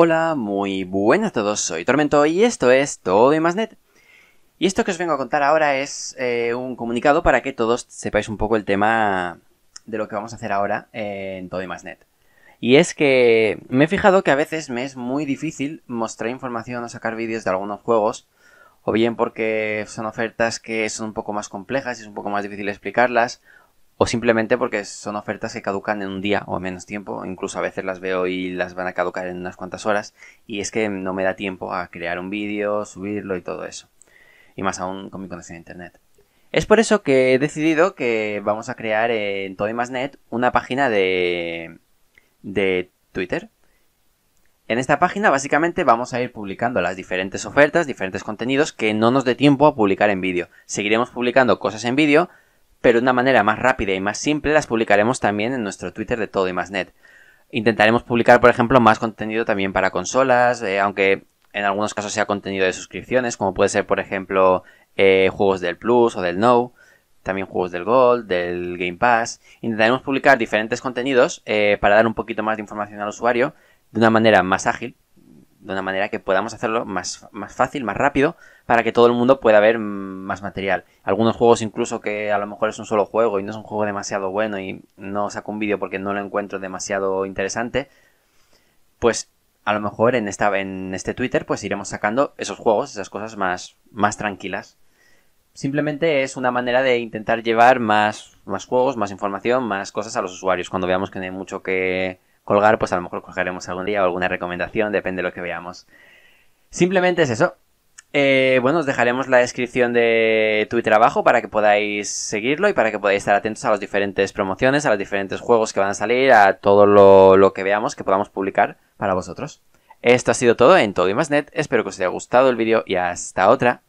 Hola, muy buenas a todos, soy Tormento y esto es Todo y más Net. Y esto que os vengo a contar ahora es eh, un comunicado para que todos sepáis un poco el tema de lo que vamos a hacer ahora en Todo y más Net. Y es que me he fijado que a veces me es muy difícil mostrar información o sacar vídeos de algunos juegos, o bien porque son ofertas que son un poco más complejas y es un poco más difícil explicarlas, o simplemente porque son ofertas que caducan en un día o en menos tiempo, incluso a veces las veo y las van a caducar en unas cuantas horas y es que no me da tiempo a crear un vídeo, subirlo y todo eso, y más aún con mi conexión a internet. Es por eso que he decidido que vamos a crear en todo más net una página de, de Twitter. En esta página básicamente vamos a ir publicando las diferentes ofertas, diferentes contenidos que no nos dé tiempo a publicar en vídeo. Seguiremos publicando cosas en vídeo, pero de una manera más rápida y más simple las publicaremos también en nuestro Twitter de todo y más net. Intentaremos publicar, por ejemplo, más contenido también para consolas, eh, aunque en algunos casos sea contenido de suscripciones, como puede ser, por ejemplo, eh, juegos del Plus o del No, también juegos del Gold, del Game Pass. Intentaremos publicar diferentes contenidos eh, para dar un poquito más de información al usuario de una manera más ágil de una manera que podamos hacerlo más, más fácil, más rápido, para que todo el mundo pueda ver más material. Algunos juegos incluso que a lo mejor es un solo juego y no es un juego demasiado bueno y no saco un vídeo porque no lo encuentro demasiado interesante, pues a lo mejor en, en este Twitter pues iremos sacando esos juegos, esas cosas más, más tranquilas. Simplemente es una manera de intentar llevar más, más juegos, más información, más cosas a los usuarios cuando veamos que no hay mucho que, colgar, pues a lo mejor cogeremos algún día o alguna recomendación, depende de lo que veamos. Simplemente es eso. Eh, bueno, os dejaremos la descripción de Twitter abajo para que podáis seguirlo y para que podáis estar atentos a las diferentes promociones, a los diferentes juegos que van a salir, a todo lo, lo que veamos que podamos publicar para vosotros. Esto ha sido todo en Todo y Más Net. Espero que os haya gustado el vídeo y hasta otra.